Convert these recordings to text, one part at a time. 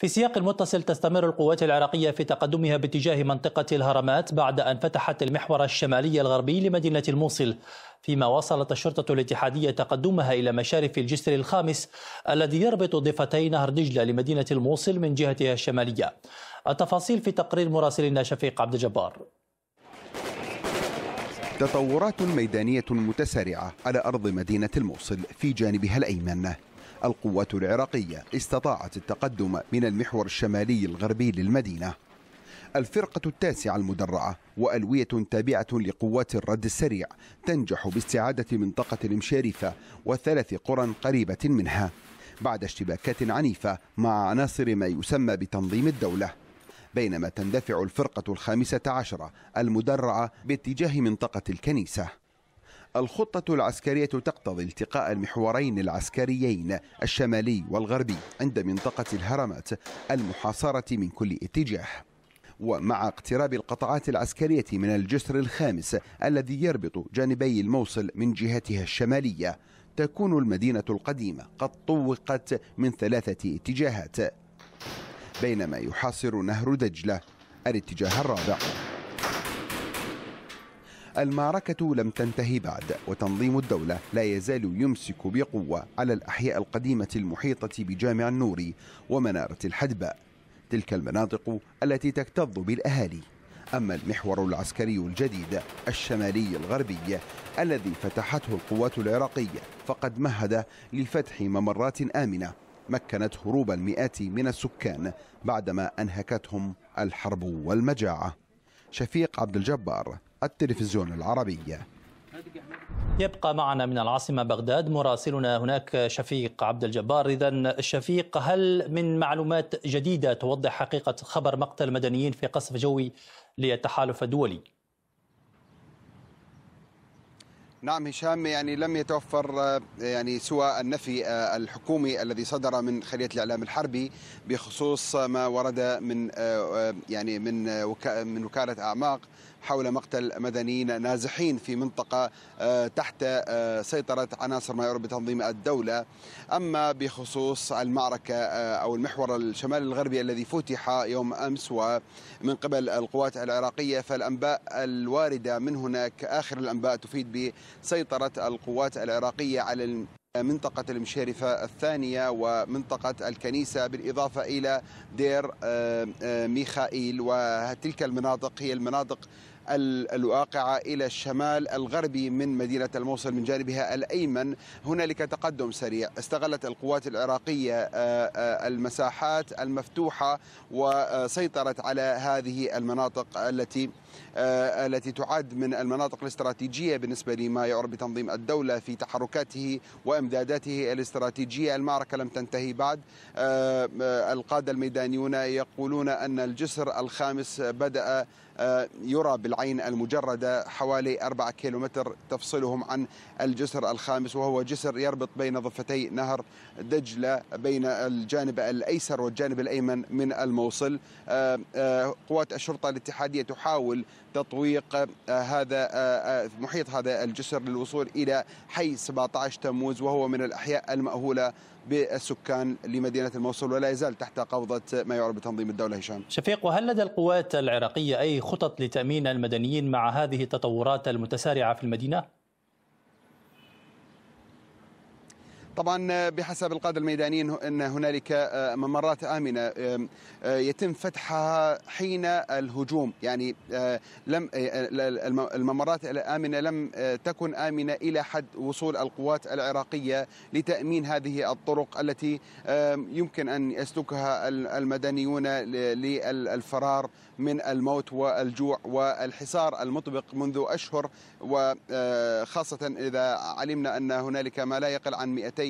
في سياق متصل تستمر القوات العراقية في تقدمها باتجاه منطقة الهرمات بعد أن فتحت المحور الشمالي الغربي لمدينة الموصل فيما وصلت الشرطة الاتحادية تقدمها إلى مشارف الجسر الخامس الذي يربط ضفتي نهر دجلة لمدينة الموصل من جهتها الشمالية التفاصيل في تقرير مراسلنا شفيق عبد الجبار تطورات ميدانية متسارعة على أرض مدينة الموصل في جانبها الأيمن القوات العراقية استطاعت التقدم من المحور الشمالي الغربي للمدينة الفرقة التاسعة المدرعة وألوية تابعة لقوات الرد السريع تنجح باستعادة منطقة المشارفة وثلاث قرى قريبة منها بعد اشتباكات عنيفة مع عناصر ما يسمى بتنظيم الدولة بينما تندفع الفرقة الخامسة عشرة المدرعة باتجاه منطقة الكنيسة الخطة العسكرية تقتضي التقاء المحورين العسكريين الشمالي والغربي عند منطقة الهرمات المحاصرة من كل اتجاه ومع اقتراب القطعات العسكرية من الجسر الخامس الذي يربط جانبي الموصل من جهتها الشمالية تكون المدينة القديمة قد طوقت من ثلاثة اتجاهات بينما يحاصر نهر دجلة الاتجاه الرابع المعركة لم تنتهي بعد وتنظيم الدولة لا يزال يمسك بقوة على الأحياء القديمة المحيطة بجامع النوري ومنارة الحدباء تلك المناطق التي تكتظ بالأهالي أما المحور العسكري الجديد الشمالي الغربي الذي فتحته القوات العراقية فقد مهد لفتح ممرات آمنة مكنت هروب المئات من السكان بعدما أنهكتهم الحرب والمجاعة شفيق عبد الجبار التلفزيون العربي يبقى معنا من العاصمة بغداد مراسلنا هناك شفيق عبد الجبار إذا شفيق هل من معلومات جديدة توضح حقيقة خبر مقتل مدنيين في قصف جوي للتحالف الدولي؟ نعم هشام يعني لم يتوفر يعني سوى النفي آه، الحكومي الذي صدر من خليه الاعلام الحربي بخصوص ما ورد من آه، آه، يعني من من وكاله اعماق حول مقتل مدنيين نازحين في منطقة آه، تحت آه، سيطرة عناصر ما يعرف بتنظيم الدولة أما بخصوص المعركة آه، أو المحور الشمال الغربي الذي فتح يوم أمس ومن قبل القوات العراقية فالأنباء الواردة من هناك آخر الأنباء تفيد بسيطرة القوات العراقية على منطقة المشارفة الثانية ومنطقة الكنيسة بالإضافة إلى دير ميخائيل وتلك المناطق هي المناطق الواقعة إلى الشمال الغربي من مدينة الموصل من جانبها الأيمن هنالك تقدم سريع استغلت القوات العراقية آه، آه، المساحات المفتوحة وسيطرت على هذه المناطق التي آه، التي تعد من المناطق الاستراتيجية بالنسبة لما يعرف بتنظيم الدولة في تحركاته وإمداداته الاستراتيجية المعركة لم تنتهي بعد القادة الميدانيون يقولون أن الجسر الخامس بدأ يرى بالعين المجردة حوالي 4 كيلومتر تفصلهم عن الجسر الخامس وهو جسر يربط بين ضفتي نهر دجلة بين الجانب الأيسر والجانب الأيمن من الموصل آه، آه، قوات الشرطة الاتحادية تحاول تطويق آه، هذا محيط هذا الجسر للوصول إلى حي 17 تموز وهو من الأحياء المأهولة بالسكان لمدينة الموصل ولا يزال تحت قبضة ما يعرف بتنظيم الدولة هشام شفيق وهل لدى القوات العراقية أي خطط لتأمين المدنيين مع هذه التطورات المتسارعة في المدينة؟ طبعا آه، بحسب القادة الميدانيين أن هنالك آه، ممرات آمنة آه، يتم فتحها حين الهجوم يعني لم الممرات الآمنة لم تكن آمنة إلى حد وصول القوات العراقية لتأمين هذه الطرق التي يمكن أن يسلكها المدنيون للفرار من الموت والجوع والحصار المطبق منذ أشهر وخاصة إذا علمنا أن هنالك ما لا يقل عن 200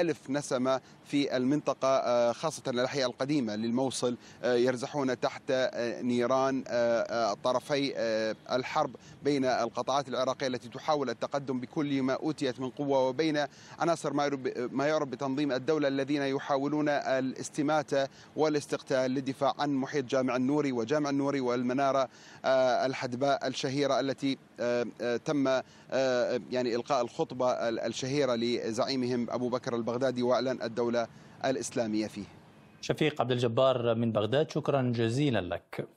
ألف نسمة في المنطقة آه، خاصة الأحياء القديمة للموصل آه، يرزحون تحت آه، نيران طرفي الحرب بين القطاعات العراقية التي تحاول التقدم بكل ما أوتيت من قوة وبين عناصر ما يعرف بتنظيم الدولة الذين يحاولون الاستماتة والاستقتال للدفاع عن محيط جامع النوري وجامع النوري والمنارة الحدباء الشهيرة التي تم يعني إلقاء الخطبة الشهيرة لزعيمهم أبو بكر البغدادي بغداد واعلن الدولة الإسلامية فيه شفيق عبد الجبار من بغداد شكرا جزيلا لك